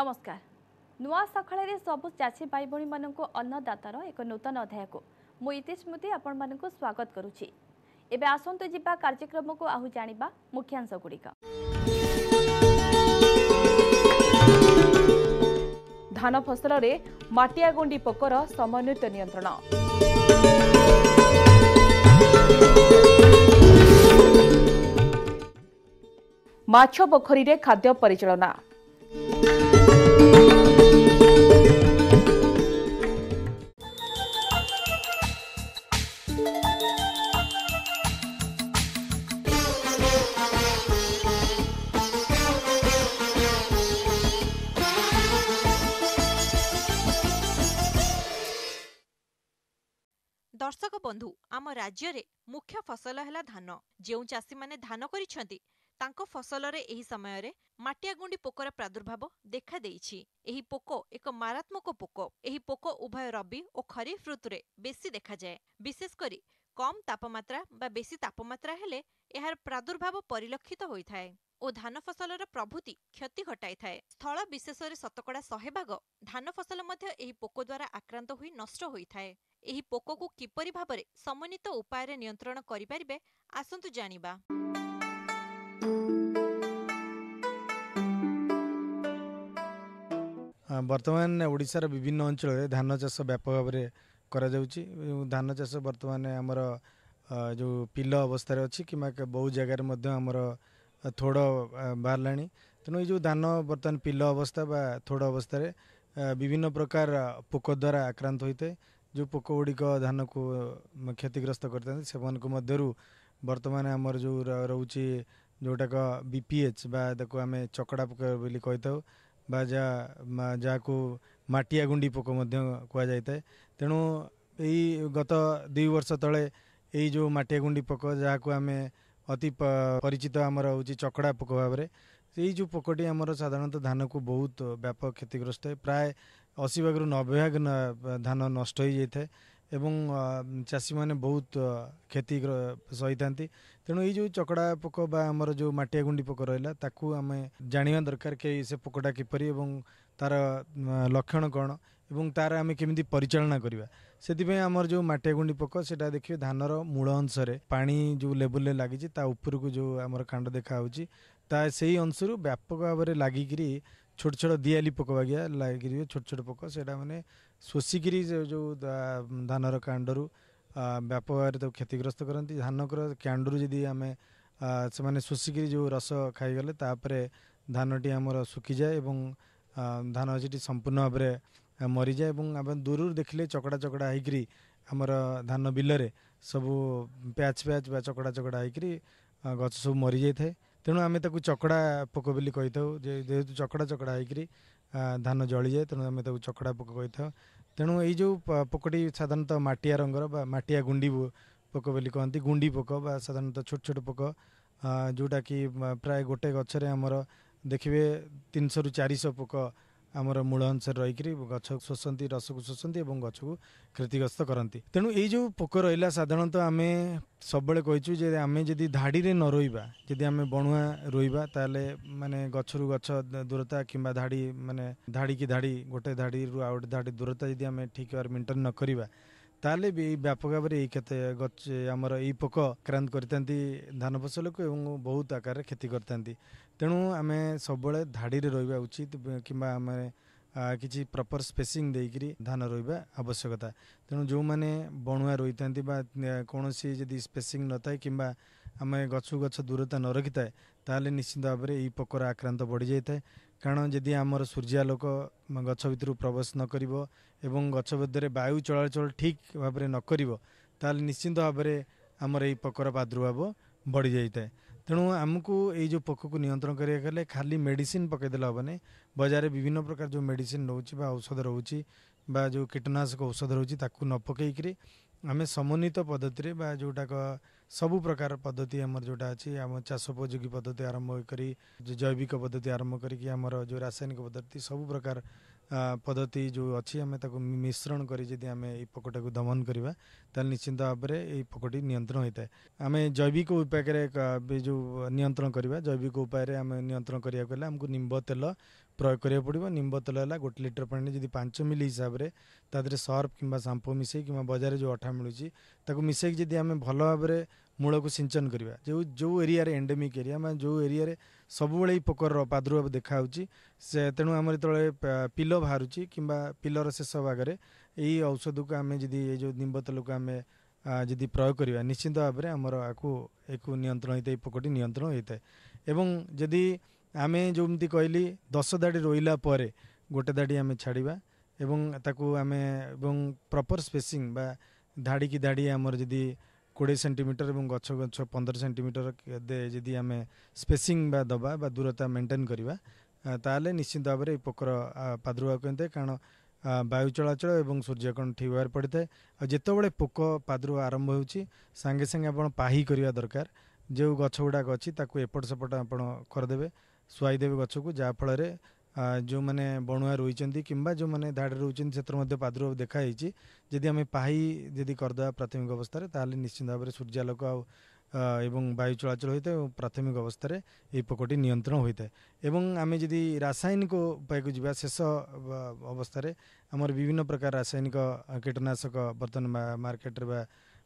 নমস্কার নূয়া সকালে সবু চাষী ভাই ভী মানুষ অন্নদাতার এক নূতন অধ্যায়ক মু ইতিশ স্মৃতি আপনার স্বাগত করুছি এবে আসন্তু যা কার্যক্রমক আহু জাঁয়া মুখ্যাংশগুড়ি ধান ফসলের মাটিয়াগুণ্ডি পোকর সমন্বিত নিয়ন্ত্রণ মাছ পোখরীরে খাদ্য পরিচালনা ଦର୍ଶକ ବନ୍ଧୁ ଆମ ରାଜ୍ୟରେ ମୁଖ୍ୟ ଫସଲ ହେଲା ଧାନ ଯେଉଁ ଚାଷୀମାନେ ଧାନ କରିଛନ୍ତି ତାଙ୍କ ଫସଲରେ ଏହି ସମୟରେ ମାଟିଆଗୁଣ୍ଡି ପୋକର ପ୍ରାଦୁର୍ଭାବ ଦେଖାଦେଇଛି ଏହି ପୋକ ଏକ ମାରାତ୍ମକ ପୋକ ଏହି ପୋକ ଉଭୟ ରବି ଓ ଖରିଫ ଋତୁରେ ବେଶୀ ଦେଖାଯାଏ ବିଶେଷ କରି କମ୍ ତାପମାତ୍ରା ବା ବେଶୀ ତାପମାତ୍ରା ହେଲେ ଏହାର ପ୍ରାଦୁର୍ଭାବ ପରିଲକ୍ଷିତ ହୋଇଥାଏ ଓ ଧାନ ଫସଲର ପ୍ରଭୃତି କ୍ଷତି ଘଟାଇଥାଏ ସ୍ଥଳ ବିଶେଷରେ ଶତକଡ଼ା ଶହେ ଭାଗ ଧାନ ଫସଲ ମଧ୍ୟ ଏହି ପୋକ ଦ୍ୱାରା ଆକ୍ରାନ୍ତ ହୋଇ ନଷ୍ଟ ହୋଇଥାଏ ଏହି ପୋକକୁ କିପରି ଭାବରେ ସମନ୍ୱିତ ଉପାୟରେ ନିୟନ୍ତ୍ରଣ କରିପାରିବେ ଆସନ୍ତୁ ଜାଣିବା ବର୍ତ୍ତମାନ ଓଡ଼ିଶାର ବିଭିନ୍ନ ଅଞ୍ଚଳରେ ଧାନ ଚାଷ ବ୍ୟାପକ ଭାବରେ କରାଯାଉଛି ଧାନ ଚାଷ ବର୍ତ୍ତମାନ ଆମର ଯେଉଁ ପିଲ ଅବସ୍ଥାରେ ଅଛି କିମ୍ବା ବହୁ ଜାଗାରେ ମଧ୍ୟ ଆମର ଥୋଡ଼ ବାହାରିଲାଣି ତେଣୁ ଏଇ ଯେଉଁ ଧାନ ବର୍ତ୍ତମାନ ପିଲ ଅବସ୍ଥା ବା ଥୋଡ଼ ଅବସ୍ଥାରେ ବିଭିନ୍ନ ପ୍ରକାର ପୋକ ଦ୍ୱାରା ଆକ୍ରାନ୍ତ ହୋଇଥାଏ ଯେଉଁ ପୋକ ଗୁଡ଼ିକ ଧାନକୁ କ୍ଷତିଗ୍ରସ୍ତ କରିଥାନ୍ତି ସେମାନଙ୍କ ମଧ୍ୟରୁ ବର୍ତ୍ତମାନ ଆମର ଯେଉଁ ରହୁଛି ଯେଉଁଟାକ ବି ପି ଏଚ୍ ବା ତାକୁ ଆମେ ଚକଡ଼ା ପୋକ ବୋଲି କହିଥାଉ ବା ଯାହା ଯାହାକୁ ମାଟିଆ ଗୁଣ୍ଡି ପୋକ ମଧ୍ୟ କୁହାଯାଇଥାଏ ତେଣୁ ଏଇ ଗତ ଦୁଇ ବର୍ଷ ତଳେ ଏଇ ଯେଉଁ ମାଟିଆଗୁଣ୍ଡି ପୋକ ଯାହାକୁ ଆମେ ଅତି ପରିଚିତ ଆମର ହେଉଛି ଚକଡ଼ା ପୋକ ଭାବରେ ସେଇ ଯେଉଁ ପୋକଟି ଆମର ସାଧାରଣତଃ ଧାନକୁ ବହୁତ ବ୍ୟାପକ କ୍ଷତିଗ୍ରସ୍ତ ହୁଏ ପ୍ରାୟ ଅଶୀ ଭାଗରୁ ନବେ ଭାଗ ଧାନ ନଷ୍ଟ ହୋଇଯାଇଥାଏ ଏବଂ ଚାଷୀମାନେ ବହୁତ କ୍ଷତି ସହିଥାନ୍ତି ତେଣୁ ଏଇ ଯେଉଁ ଚକଡ଼ା ପୋକ ବା ଆମର ଯେଉଁ ମାଟିଆଗୁଣ୍ଡି ପୋକ ରହିଲା ତାକୁ ଆମେ ଜାଣିବା ଦରକାର କି ସେ ପୋକଟା କିପରି ଏବଂ ତା'ର ଲକ୍ଷଣ କ'ଣ ଏବଂ ତା'ର ଆମେ କେମିତି ପରିଚାଳନା କରିବା ସେଥିପାଇଁ ଆମର ଯେଉଁ ମାଟିଆ ଗୁଣ୍ଡି ପୋକ ସେଇଟା ଦେଖିବେ ଧାନର ମୂଳ ଅଂଶରେ ପାଣି ଯେଉଁ ଲେବୁଲରେ ଲାଗିଛି ତା ଉପରକୁ ଯେଉଁ ଆମର ଖାଣ୍ଡ ଦେଖାହେଉଛି ତା ସେହି ଅଂଶରୁ ବ୍ୟାପକ ଭାବରେ ଲାଗିକିରି ଛୋଟ ଛୋଟ ଦିଆଲି ପୋକ ବାଗିଆ ଲାଗିକିରି ଛୋଟ ଛୋଟ ପୋକ ସେଇଟା ମାନେ ଶୋଷିକିରି ସେ ଯେଉଁ ଧାନର କାଣ୍ଡରୁ ବ୍ୟାପକ ଭାବରେ ତାକୁ କ୍ଷତିଗ୍ରସ୍ତ କରନ୍ତି ଧାନକର କାଣ୍ଡରୁ ଯଦି ଆମେ ସେମାନେ ଶୋଷିକିରି ଯେଉଁ ରସ ଖାଇଗଲେ ତାପରେ ଧାନଟି ଆମର ଶୁଖିଯାଏ ଏବଂ ଧାନ ସେଠି ସମ୍ପୂର୍ଣ୍ଣ ଭାବରେ ମରିଯାଏ ଏବଂ ଆମେ ଦୂରରୁ ଦେଖିଲେ ଚକଡ଼ା ଚକଡ଼ା ହେଇକିରି ଆମର ଧାନ ବିଲରେ ସବୁ ପ୍ୟାଚ୍ ପ୍ୟାଚ୍ ବା ଚକଡ଼ା ଚକଡ଼ା ହେଇକିରି ଗଛ ସବୁ ମରିଯାଇଥାଏ ତେଣୁ ଆମେ ତାକୁ ଚକଡ଼ା ପୋକ ବୋଲି କହିଥାଉ ଯେ ଯେହେତୁ ଚକଡ଼ା ଚକଡ଼ା ହେଇକିରି ଧାନ ଜଳିଯାଏ ତେଣୁ ଆମେ ତାକୁ ଚକଡ଼ା ପୋକ କହିଥାଉ ତେଣୁ ଏଇ ଯେଉଁ ପୋକଟି ସାଧାରଣତଃ ମାଟିଆ ରଙ୍ଗର ବା ମାଟିଆ ଗୁଣ୍ଡି ପୋକ ବୋଲି କହନ୍ତି ଗୁଣ୍ଡି ପୋକ ବା ସାଧାରଣତଃ ଛୋଟ ଛୋଟ ପୋକ ଯେଉଁଟାକି ପ୍ରାୟ ଗୋଟେ ଗଛରେ ଆମର ଦେଖିବେ ତିନିଶହରୁ ଚାରିଶହ ପୋକ ଆମର ମୂଳ ଅଂଶରେ ରହିକରି ଗଛ ଶୋଷନ୍ତି ରସକୁ ଶୋଷନ୍ତି ଏବଂ ଗଛକୁ କ୍ଷତିଗ୍ରସ୍ତ କରନ୍ତି ତେଣୁ ଏଇ ଯେଉଁ ପୋକ ରହିଲା ସାଧାରଣତଃ ଆମେ ସବୁବେଳେ କହିଛୁ ଯେ ଆମେ ଯଦି ଧାଡ଼ିରେ ନ ରୋଇବା ଯଦି ଆମେ ବଣୁଆ ରୋଇବା ତାହେଲେ ମାନେ ଗଛରୁ ଗଛ ଦୂରତା କିମ୍ବା ଧାଡ଼ି ମାନେ ଧାଡ଼ିକି ଧାଡ଼ି ଗୋଟେ ଧାଡ଼ିରୁ ଆଉ ଗୋଟେ ଧାଡ଼ି ଦୂରତା ଯଦି ଆମେ ଠିକ୍ ଭାବରେ ମେଣ୍ଟେନ୍ ନ କରିବା ତାହେଲେ ବି ଏଇ ବ୍ୟାପକ ଭାବରେ ଏଇ କ୍ଷେତ୍ର ଗଛ ଆମର ଏଇ ପୋକ ଆକ୍ରାନ୍ତ କରିଥାନ୍ତି ଧାନ ଫସଲକୁ ଏବଂ ବହୁତ ଆକାରରେ କ୍ଷତି କରିଥାନ୍ତି ତେଣୁ ଆମେ ସବୁବେଳେ ଧାଡ଼ିରେ ରହିବା ଉଚିତ କିମ୍ବା ଆମେ କିଛି ପ୍ରପର୍ ସ୍ପେସିଂ ଦେଇକରି ଧାନ ରହିବା ଆବଶ୍ୟକତା ତେଣୁ ଯେଉଁମାନେ ବଣୁଆ ରହିଥାନ୍ତି ବା କୌଣସି ଯଦି ସ୍ପେସିଂ ନଥାଏ କିମ୍ବା ଆମେ ଗଛ ଗଛ ଦୂରତା ନ ରଖିଥାଏ ତାହେଲେ ନିଶ୍ଚିନ୍ତ ଭାବରେ ଏଇ ପୋକର ଆକ୍ରାନ୍ତ ବଢ଼ିଯାଇଥାଏ କାରଣ ଯଦି ଆମର ସୂର୍ଯ୍ୟାଲୋକ ଗଛ ଭିତରୁ ପ୍ରବେଶ ନ କରିବ ଏବଂ ଗଛ ମଧ୍ୟରେ ବାୟୁ ଚଳାଚଳ ଠିକ୍ ଭାବରେ ନ କରିବ ତାହେଲେ ନିଶ୍ଚିନ୍ତ ଭାବରେ ଆମର ଏଇ ପୋକର ପ୍ରାଦୁର୍ଭାବ ବଢ଼ିଯାଇଥାଏ ତେଣୁ ଆମକୁ ଏଇ ଯେଉଁ ପୋକକୁ ନିୟନ୍ତ୍ରଣ କରିବାକୁ ହେଲେ ଖାଲି ମେଡ଼ିସିନ୍ ପକାଇଦେଲେ ହେବନି ବଜାରରେ ବିଭିନ୍ନ ପ୍ରକାର ଯେଉଁ ମେଡ଼ିସିନ ରହୁଛି ବା ଔଷଧ ରହୁଛି ବା ଯେଉଁ କୀଟନାଶକ ଔଷଧ ରହୁଛି ତାକୁ ନ ପକାଇକିରି ଆମେ ସମନ୍ୱିତ ପଦ୍ଧତିରେ ବା ଯେଉଁଟାକ ସବୁ ପ୍ରକାର ପଦ୍ଧତି ଆମର ଯେଉଁଟା ଅଛି ଆମ ଚାଷ ଉପଯୋଗୀ ପଦ୍ଧତି ଆରମ୍ଭ କରି ଜୈବିକ ପଦ୍ଧତି ଆରମ୍ଭ କରିକି ଆମର ଯେଉଁ ରାସାୟନିକ ପଦ୍ଧତି ସବୁ ପ୍ରକାର ପଦ୍ଧତି ଯେଉଁ ଅଛି ଆମେ ତାକୁ ମିଶ୍ରଣ କରି ଯଦି ଆମେ ଏଇ ପୋକଟାକୁ ଦମନ କରିବା ତାହେଲେ ନିଶ୍ଚିନ୍ତ ଭାବରେ ଏଇ ପୋକଟି ନିୟନ୍ତ୍ରଣ ହୋଇଥାଏ ଆମେ ଜୈବିକ ଉପାୟରେ ଯେଉଁ ନିୟନ୍ତ୍ରଣ କରିବା ଜୈବିକ ଉପାୟରେ ଆମେ ନିୟନ୍ତ୍ରଣ କରିବାକୁ ହେଲେ ଆମକୁ ନିମ୍ବ ତେଲ ପ୍ରୟୋଗ କରିବାକୁ ପଡ଼ିବ ନିମ୍ବ ତେଲ ହେଲା ଗୋଟେ ଲିଟର ପାଣିରେ ଯଦି ପାଞ୍ଚ ମିଲି ହିସାବରେ ତା ଦେହରେ ସର୍ଫ କିମ୍ବା ସାମ୍ପୋ ମିଶାଇ କିମ୍ବା ବଜାରରେ ଯେଉଁ ଅଠା ମିଳୁଛି ତାକୁ ମିଶାଇକି ଯଦି ଆମେ ଭଲ ଭାବରେ ମୂଳକୁ ସିଞ୍ଚନ କରିବା ଯେଉଁ ଯେଉଁ ଏରିଆରେ ଏଣ୍ଡେମିକ୍ ଏରିଆ ମାନେ ଯେଉଁ ଏରିଆରେ ସବୁବେଳେ ଏଇ ପୋକରର ପ୍ରାଦୁର୍ଭାବ ଦେଖାହେଉଛି ସେ ତେଣୁ ଆମର ଯେତେବେଳେ ପିଲ ବାହାରୁଛି କିମ୍ବା ପିଲର ଶେଷ ଭାଗରେ ଏଇ ଔଷଧକୁ ଆମେ ଯଦି ଏଇ ଯେଉଁ ନିମ୍ବ ତେଲକୁ ଆମେ ଯଦି ପ୍ରୟୋଗ କରିବା ନିଶ୍ଚିନ୍ତ ଭାବରେ ଆମର ଆକୁ ଏକୁ ନିୟନ୍ତ୍ରଣ ହୋଇଥାଏ ଏଇ ପୋକଟି ନିୟନ୍ତ୍ରଣ ହୋଇଥାଏ ଏବଂ ଯଦି ଆମେ ଯେମିତି କହିଲି ଦଶ ଧାଡ଼ି ରୋଇଲା ପରେ ଗୋଟେ ଧାଡ଼ି ଆମେ ଛାଡ଼ିବା ଏବଂ ତାକୁ ଆମେ ଏବଂ ପ୍ରପର୍ ସ୍ପେସିଂ ବା ଧାଡ଼ିକି ଧାଡ଼ି ଆମର ଯଦି କୋଡ଼ିଏ ସେଣ୍ଟିମିଟର ଏବଂ ଗଛ ଗଛ ପନ୍ଦର ସେଣ୍ଟିମିଟର ଯଦି ଆମେ ସ୍ପେସିଂ ବା ଦେବା ବା ଦୂରତା ମେଣ୍ଟେନ୍ କରିବା ତାହେଲେ ନିଶ୍ଚିନ୍ତ ଭାବରେ ଏଇ ପୋକର ପ୍ରାଦୁର୍ଭାବ କରିଥାଏ କାରଣ ବାୟୁ ଚଳାଚଳ ଏବଂ ସୂର୍ଯ୍ୟକରଣ ଠିକ୍ ଭାବରେ ପଡ଼ିଥାଏ ଆଉ ଯେତେବେଳେ ପୋକ ପାଦୁରୁ ଆରମ୍ଭ ହେଉଛି ସାଙ୍ଗେ ସାଙ୍ଗେ ଆପଣ ପାହି କରିବା ଦରକାର ଯେଉଁ ଗଛ ଗୁଡ଼ାକ ଅଛି ତାକୁ ଏପଟ ସେପଟ ଆପଣ କରିଦେବେ ଶୁଆଇ ଦେବେ ଗଛକୁ ଯାହାଫଳରେ जो मैंने बणुआ रही किंबा जो मैंने धाड़ रही से देखाई जदि आम पाई जदि करदे प्राथमिक अवस्था तेल निश्चिंत भाव में सूर्यालोक एवं वायु चलाचल होता है प्राथमिक अवस्था ये यकटी नियंत्रण होता है आम जी रासायनिक उपाय को जी शेष अवस्था आमर विभिन्न प्रकार रासायनिक कीटनाशक बर्तन मार्केट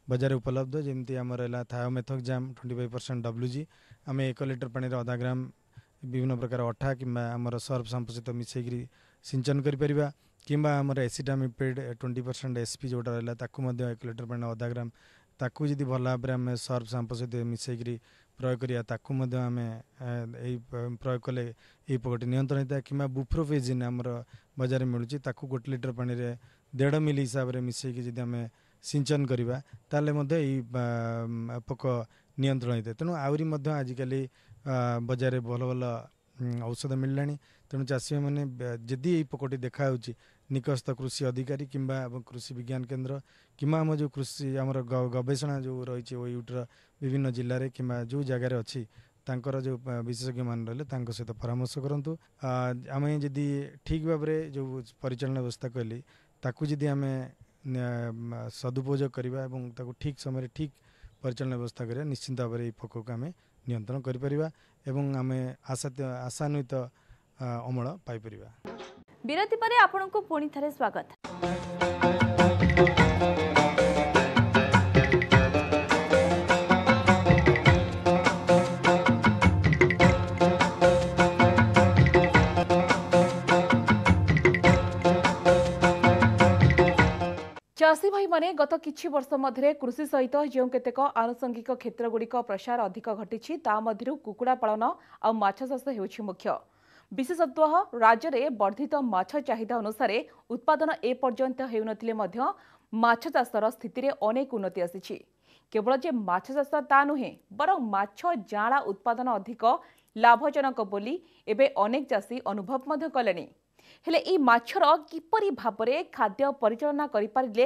बजार उपलब्ध जमी आमर है थायोमेथक जाम ट्वेंटी फाइव परसेंट डब्ल्यू जी आम एक लिटर पाने अधा ग्राम বিভিন্ন প্রকার অঠা কিংবা আমার সর্ফ শ্যাম্পু সহ মিশাইকি সিঞ্চন করে পারা কিংবা আমার এসিটামিপেড টোয়েন্টি পরসেন্ট এসপি যেটা রহলা তাকে এক লিটর পাণি অধা গ্রাম তাকে যদি ভাল ভাবে আমি সর্ফ শ্যাম্পু সহ মিশাইকি প্রয়োগ করা তাকে আমি এই প্রয়োগ কলে এই পোকটি নিয়ন্ত্রণ হয়ে কিংবা বুফ্রোফেজিন আমার বজারে মিলুচি তাকে গোটে লিটর পাণি দেড় মিলি হিসাবে মিশাইকি যদি আমি ସିଞ୍ଚନ କରିବା ତାହେଲେ ମଧ୍ୟ ଏଇ ପୋକ ନିୟନ୍ତ୍ରଣ ହୋଇଥାଏ ତେଣୁ ଆହୁରି ମଧ୍ୟ ଆଜିକାଲି ବଜାରରେ ଭଲ ଭଲ ଔଷଧ ମିଳିଲାଣି ତେଣୁ ଚାଷୀମାନେ ଯଦି ଏଇ ପୋକଟି ଦେଖାଯାଉଛି ନିକଟସ୍ଥ କୃଷି ଅଧିକାରୀ କିମ୍ବା ଏବଂ କୃଷି ବିଜ୍ଞାନ କେନ୍ଦ୍ର କିମ୍ବା ଆମ ଯେଉଁ କୃଷି ଆମର ଗବେଷଣା ଯେଉଁ ରହିଛି ଓୟୁଟର ବିଭିନ୍ନ ଜିଲ୍ଲାରେ କିମ୍ବା ଯେଉଁ ଜାଗାରେ ଅଛି ତାଙ୍କର ଯେଉଁ ବିଶେଷଜ୍ଞମାନେ ରହିଲେ ତାଙ୍କ ସହିତ ପରାମର୍ଶ କରନ୍ତୁ ଆମେ ଯଦି ଠିକ୍ ଭାବରେ ଯେଉଁ ପରିଚାଳନା ବ୍ୟବସ୍ଥା କହିଲି ତାକୁ ଯଦି ଆମେ ସଦୁପଯୋଗ କରିବା ଏବଂ ତାକୁ ଠିକ୍ ସମୟରେ ଠିକ୍ ପରିଚାଳନା ବ୍ୟବସ୍ଥା କରିବା ନିଶ୍ଚିନ୍ତ ଭାବରେ ଏହି ପୋକକୁ ଆମେ ନିୟନ୍ତ୍ରଣ କରିପାରିବା ଏବଂ ଆମେ ଆଶା ଆଶାନ୍ୱିତ ଅମଳ ପାଇପାରିବା ବିରତି ପରେ ଆପଣଙ୍କୁ ପୁଣି ଥରେ ସ୍ୱାଗତ ମାନେ ଗତ କିଛି ବର୍ଷ ମଧ୍ୟରେ କୃଷି ସହିତ ଯେଉଁ କେତେକ আনুষঙ্গিক କ୍ଷେତ୍ରଗୁଡ଼ିକ ପ୍ରସାର ଅଧିକ ଘଟିଛି ତା ମଧ୍ୟରୁ କୁକୁଡ଼ା ପାଳନ ଆଉ ମାଛ ଚାଷ ହେଉଛି ମୁଖ୍ୟ বিশেষতঃ ରାଜ୍ୟରେ ବର୍ଦ୍ଧିତ ମାଛ ଚାହିଦା ଅନୁସାରେ ଉତ୍ପାଦନ ଏପର୍ଯ୍ୟନ୍ତ ହେଉନଥିଲେ ମଧ୍ୟ ମାଛ ଚାଷର ସ୍ଥିତିରେ ଅନେକ ଉନ୍ନତି ଆସିଛି କେବଳ ଯେ ମାଛ ଚାଷ ତା ନୁହେଁ ବରଂ ମାଛ ଜାଁଳା ଉତ୍ପାଦନ ଅଧିକ ଲାଭଜନକ ବୋଲି ଏବେ ଅନେକ ଚାଷୀ ଅନୁଭବ ମଧ୍ୟ କଲେଣି ହେଲେ ଏହି ମାଛର କିପରି ଭାବରେ ଖାଦ୍ୟ ପରିଚାଳନା କରିପାରିଲେ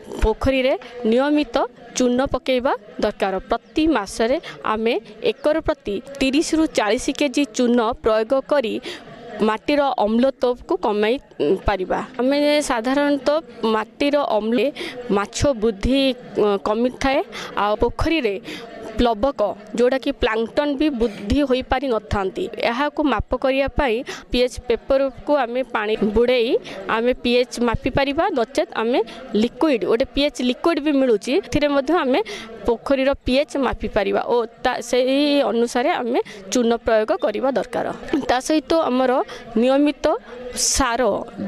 ପୋଖରୀରେ ନିୟମିତ ଚୂନ ପକାଇବା ଦରକାର ପ୍ରତି ମାସରେ ଆମେ ଏକର ପ୍ରତି ତିରିଶରୁ ଚାଳିଶ କେଜି ଚୂନ ପ୍ରୟୋଗ କରି ମାଟିର ଅମ୍ଳତ୍ୱକୁ କମାଇ ପାରିବା ଆମେ ସାଧାରଣତଃ ମାଟିର ଅମ୍ଳ ମାଛ ବୃଦ୍ଧି କମିଥାଏ ଆଉ ପୋଖରୀରେ প্লবক ଯେଉଁଟାକି ପ୍ଲାଙ୍କଟନ୍ ବି ବୃଦ୍ଧି ହୋଇପାରିନଥାନ୍ତି ଏହାକୁ ମାପ କରିବା ପାଇଁ ପିଏଚ୍ ପେପରକୁ ଆମେ ପାଣି ବୁଡ଼େଇ ଆମେ ପିଏଚ୍ ମାପିପାରିବା ନଚେତ୍ ଆମେ ଲିକ୍ୱିଡ଼ ଗୋଟେ ପିଏଚ୍ ଲିକ୍ୱିଡ଼ ବି ମିଳୁଛି ଏଥିରେ ମଧ୍ୟ ଆମେ ପୋଖରୀର ପିଏଚ୍ ମାପିପାରିବା ଓ ତା ସେହି ଅନୁସାରେ ଆମେ ଚୂନ ପ୍ରୟୋଗ କରିବା ଦରକାର ତା ସହିତ ଆମର ନିୟମିତ ସାର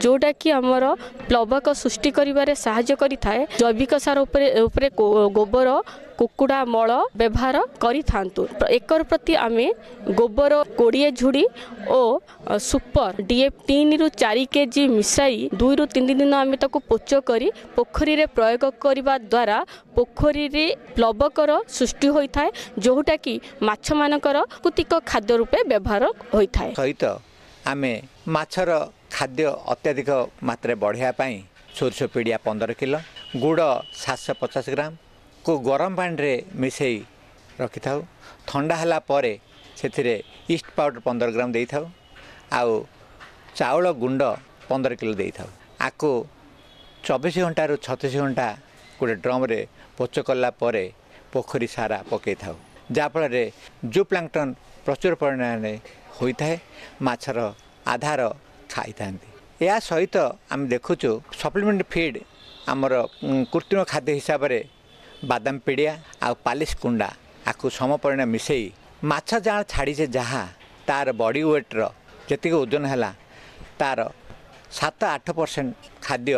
ଯେଉଁଟାକି ଆମର ପ୍ଲବକ ସୃଷ୍ଟି କରିବାରେ ସାହାଯ୍ୟ କରିଥାଏ ଜୈବିକ ସାର ଉପରେ ଉପରେ ଗୋବର କୁକୁଡ଼ା ମଳ ବ୍ୟବହାର କରିଥାନ୍ତୁ ଏକର ପ୍ରତି ଆମେ ଗୋବର କୋଡ଼ିଏ ଝୁଡ଼ି ଓ ସୁପର ଡିଏଫ୍ ତିନିରୁ ଚାରି କେଜି ମିଶାଇ ଦୁଇରୁ ତିନି ଦିନ ଆମେ ତାକୁ ପୋଚ କରି ପୋଖରୀରେ ପ୍ରୟୋଗ କରିବା ଦ୍ୱାରା ପୋଖରୀରେ ପ୍ଲବକର ସୃଷ୍ଟି ହୋଇଥାଏ ଯେଉଁଟାକି ମାଛମାନଙ୍କର କୃତିକ ଖାଦ୍ୟ ରୂପେ ବ୍ୟବହାର ହୋଇଥାଏ ସହିତ ଆମେ ମାଛର ଖାଦ୍ୟ ଅତ୍ୟଧିକ ମାତ୍ରାରେ ବଢ଼ିବା ପାଇଁ ସୋରିଷ ପିଡ଼ିଆ ପନ୍ଦର କିଲୋ ଗୁଡ଼ ସାତଶହ ପଚାଶ ଗ୍ରାମକୁ ଗରମ ପାଣିରେ ମିଶାଇ ରଖିଥାଉ ଥଣ୍ଡା ହେଲା ପରେ ସେଥିରେ ଇଷ୍ଟ ପାଉଡ଼ର ପନ୍ଦର ଗ୍ରାମ ଦେଇଥାଉ ଆଉ ଚାଉଳ ଗୁଣ୍ଡ ପନ୍ଦର କିଲୋ ଦେଇଥାଉ ଆକୁ ଚବିଶ ଘଣ୍ଟାରୁ ଛତିଶ ଘଣ୍ଟା ଗୋଟେ ଡ୍ରମ୍ରେ ପୋଚ କଲା ପରେ ପୋଖରୀ ସାରା ପକାଇଥାଉ ଯାହାଫଳରେ ଯେଉଁ ପ୍ଲାଙ୍କଟନ୍ ପ୍ରଚୁର ପରିମାଣରେ ହୋଇଥାଏ ମାଛର ଆଧାର ଖାଇଥାନ୍ତି ଏହା ସହିତ ଆମେ ଦେଖୁଛୁ ସପ୍ଲିମେଣ୍ଟ ଫିଡ଼୍ ଆମର କୃତ୍ରିମ ଖାଦ୍ୟ ହିସାବରେ ବାଦାମ ପିଡ଼ିଆ ଆଉ ପାଲିଶ କୁଣ୍ଡା ଆକୁ ସମପରିଣାମ ମିଶାଇ ମାଛ ଯାହା ଛାଡ଼ିଛେ ଯାହା ତା'ର ବଡି ୱେଟ୍ର ଯେତିକି ଓଜନ ହେଲା ତା'ର ସାତ ଆଠ ପରସେଣ୍ଟ ଖାଦ୍ୟ